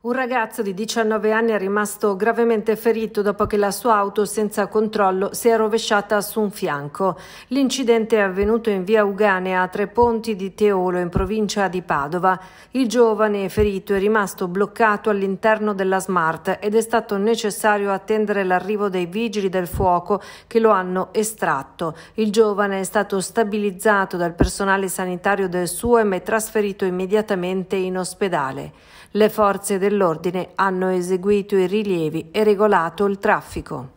Un ragazzo di 19 anni è rimasto gravemente ferito dopo che la sua auto senza controllo si è rovesciata su un fianco. L'incidente è avvenuto in via Uganea a Tre Ponti di Teolo in provincia di Padova. Il giovane ferito è rimasto bloccato all'interno della Smart ed è stato necessario attendere l'arrivo dei vigili del fuoco che lo hanno estratto. Il giovane è stato stabilizzato dal personale sanitario del SUEM e trasferito immediatamente in ospedale. Le forze del dell'ordine hanno eseguito i rilievi e regolato il traffico.